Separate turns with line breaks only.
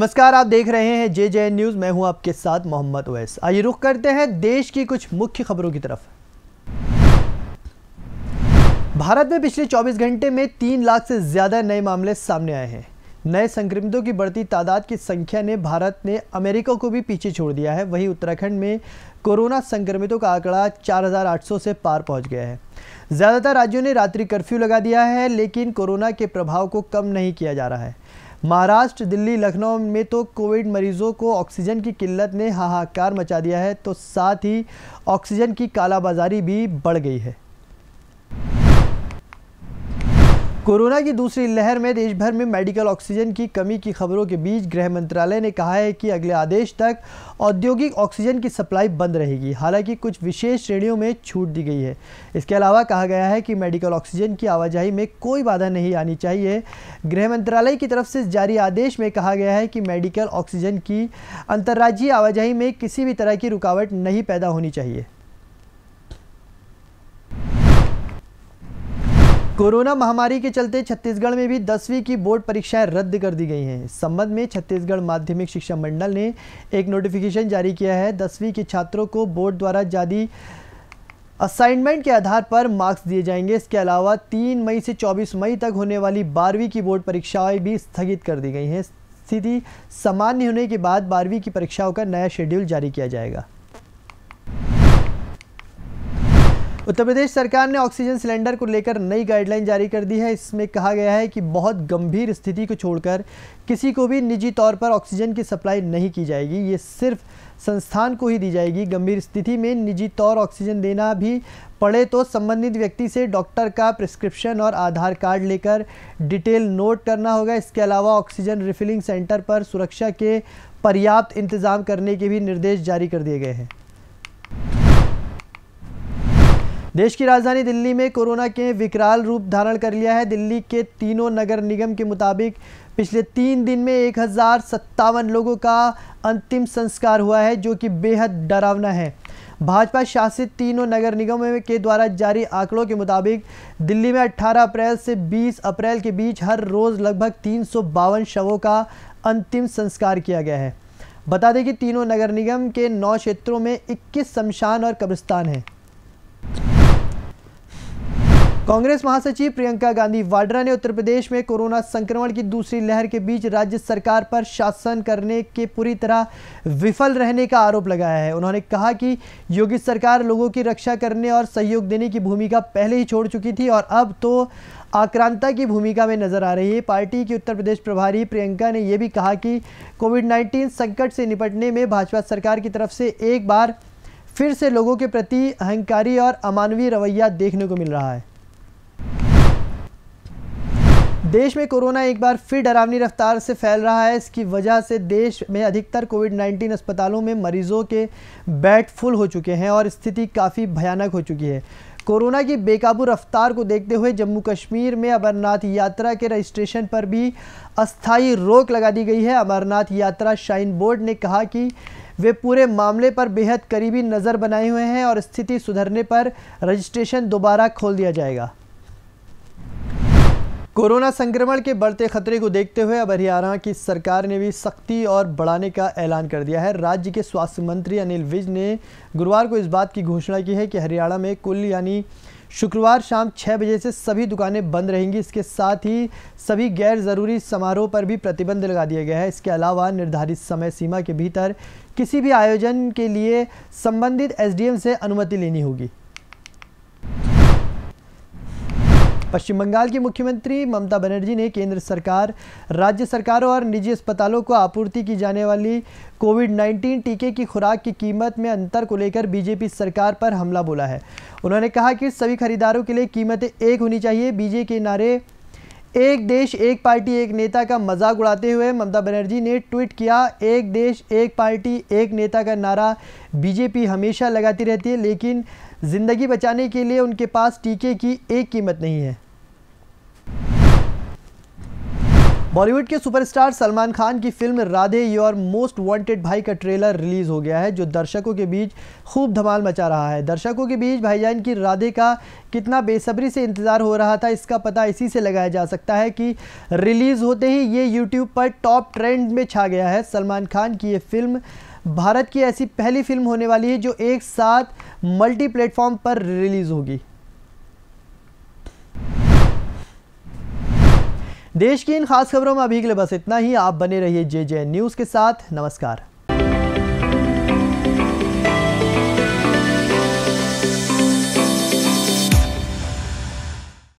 नमस्कार आप देख रहे हैं जे जे न्यूज़ मैं हूं आपके साथ मोहम्मद ओवैस आइए रुख करते हैं देश की कुछ मुख्य खबरों की तरफ भारत में पिछले 24 घंटे में तीन लाख से ज़्यादा नए मामले सामने आए हैं नए संक्रमितों की बढ़ती तादाद की संख्या ने भारत ने अमेरिका को भी पीछे छोड़ दिया है वहीं उत्तराखंड में कोरोना संक्रमितों का आंकड़ा 4,800 से पार पहुंच गया है ज़्यादातर राज्यों ने रात्रि कर्फ्यू लगा दिया है लेकिन कोरोना के प्रभाव को कम नहीं किया जा रहा है महाराष्ट्र दिल्ली लखनऊ में तो कोविड मरीजों को ऑक्सीजन की किल्लत ने हाहाकार मचा दिया है तो साथ ही ऑक्सीजन की कालाबाजारी भी बढ़ गई है कोरोना की दूसरी लहर में देश भर में मेडिकल ऑक्सीजन की कमी की खबरों के बीच गृह मंत्रालय ने कहा है कि अगले आदेश तक औद्योगिक ऑक्सीजन की सप्लाई बंद रहेगी हालांकि कुछ विशेष श्रेणियों में छूट दी गई है इसके अलावा कहा गया है कि मेडिकल ऑक्सीजन की आवाजाही में कोई बाधा नहीं आनी चाहिए गृह मंत्रालय की तरफ से जारी आदेश में कहा गया है कि मेडिकल ऑक्सीजन की अंतर्राज्यीय आवाजाही में किसी भी तरह की रुकावट नहीं पैदा होनी चाहिए कोरोना महामारी के चलते छत्तीसगढ़ में भी दसवीं की बोर्ड परीक्षाएं रद्द कर दी गई हैं संबंध में छत्तीसगढ़ माध्यमिक शिक्षा मंडल ने एक नोटिफिकेशन जारी किया है दसवीं के छात्रों को बोर्ड द्वारा जारी असाइनमेंट के आधार पर मार्क्स दिए जाएंगे इसके अलावा तीन मई से चौबीस मई तक होने वाली बारहवीं की बोर्ड परीक्षाएं भी स्थगित कर दी गई हैं स्थिति सामान्य होने के बाद बारहवीं की परीक्षाओं का नया शेड्यूल जारी किया जाएगा उत्तर प्रदेश सरकार ने ऑक्सीजन सिलेंडर को लेकर नई गाइडलाइन जारी कर दी है इसमें कहा गया है कि बहुत गंभीर स्थिति को छोड़कर किसी को भी निजी तौर पर ऑक्सीजन की सप्लाई नहीं की जाएगी ये सिर्फ संस्थान को ही दी जाएगी गंभीर स्थिति में निजी तौर ऑक्सीजन देना भी पड़े तो संबंधित व्यक्ति से डॉक्टर का प्रिस्क्रिप्शन और आधार कार्ड लेकर डिटेल नोट करना होगा इसके अलावा ऑक्सीजन रिफिलिंग सेंटर पर सुरक्षा के पर्याप्त इंतजाम करने के भी निर्देश जारी कर दिए गए हैं देश की राजधानी दिल्ली में कोरोना के विकराल रूप धारण कर लिया है दिल्ली के तीनों नगर निगम के मुताबिक पिछले तीन दिन में एक लोगों का अंतिम संस्कार हुआ है जो कि बेहद डरावना है भाजपा शासित तीनों नगर निगमों के द्वारा जारी आंकड़ों के मुताबिक दिल्ली में 18 अप्रैल से 20 अप्रैल के बीच हर रोज़ लगभग तीन शवों का अंतिम संस्कार किया गया है बता दें कि तीनों नगर निगम के नौ क्षेत्रों में 21 शमशान और कब्रिस्तान हैं कांग्रेस महासचिव प्रियंका गांधी वाड्रा ने उत्तर प्रदेश में कोरोना संक्रमण की दूसरी लहर के बीच राज्य सरकार पर शासन करने के पूरी तरह विफल रहने का आरोप लगाया है उन्होंने कहा कि योगी सरकार लोगों की रक्षा करने और सहयोग देने की भूमिका पहले ही छोड़ चुकी थी और अब तो आक्रांता की भूमिका में नजर आ रही है पार्टी की उत्तर प्रदेश प्रभारी प्रियंका ने यह भी कहा कि कोविड नाइन्टीन संकट से निपटने में भाजपा सरकार की तरफ से एक बार फिर से लोगों के प्रति अहंकारी और अमानवीय रवैया देखने को मिल रहा है देश में कोरोना एक बार फिर डरावनी रफ्तार से फैल रहा है इसकी वजह से देश में अधिकतर कोविड 19 अस्पतालों में मरीजों के बेड फुल हो चुके हैं और स्थिति काफ़ी भयानक हो चुकी है कोरोना की बेकाबू रफ्तार को देखते हुए जम्मू कश्मीर में अमरनाथ यात्रा के रजिस्ट्रेशन पर भी अस्थायी रोक लगा दी गई है अमरनाथ यात्रा श्राइन बोर्ड ने कहा कि वे पूरे मामले पर बेहद करीबी नज़र बनाए हुए हैं और स्थिति सुधरने पर रजिस्ट्रेशन दोबारा खोल दिया जाएगा कोरोना संक्रमण के बढ़ते खतरे को देखते हुए अब हरियाणा की सरकार ने भी सख्ती और बढ़ाने का ऐलान कर दिया है राज्य के स्वास्थ्य मंत्री अनिल विज ने गुरुवार को इस बात की घोषणा की है कि हरियाणा में कुल यानी शुक्रवार शाम छः बजे से सभी दुकानें बंद रहेंगी इसके साथ ही सभी गैर ज़रूरी समारोह पर भी प्रतिबंध लगा दिया गया है इसके अलावा निर्धारित समय सीमा के भीतर किसी भी आयोजन के लिए संबंधित एस से अनुमति लेनी होगी पश्चिम बंगाल की मुख्यमंत्री ममता बनर्जी ने केंद्र सरकार राज्य सरकारों और निजी अस्पतालों को आपूर्ति की जाने वाली कोविड 19 टीके की खुराक की कीमत में अंतर को लेकर बीजेपी सरकार पर हमला बोला है उन्होंने कहा कि सभी खरीदारों के लिए कीमतें एक होनी चाहिए बीजे के नारे एक देश एक पार्टी एक नेता का मजाक उड़ाते हुए ममता बनर्जी ने ट्वीट किया एक देश एक पार्टी एक नेता का नारा बीजेपी हमेशा लगाती रहती है लेकिन ज़िंदगी बचाने के लिए उनके पास टीके की एक कीमत नहीं है बॉलीवुड के सुपरस्टार सलमान खान की film Radhe your most wanted Bhai का ट्रेलर रिलीज हो गया है जो दर्शकों के बीच खूब धमाल मचा रहा है दर्शकों के बीच भाईजान की राधे का कितना बेसब्री से इंतज़ार हो रहा था इसका पता इसी से लगाया जा सकता है कि रिलीज़ होते ही ये यूट्यूब पर टॉप ट्रेंड में छा गया है सलमान खान की ये फिल्म भारत की ऐसी पहली फिल्म होने वाली है जो एक साथ मल्टी प्लेटफॉर्म पर रिलीज़ होगी देश की इन खास खबरों में अभी के लिए बस इतना ही आप बने रहिए जे जे न्यूज़ के साथ नमस्कार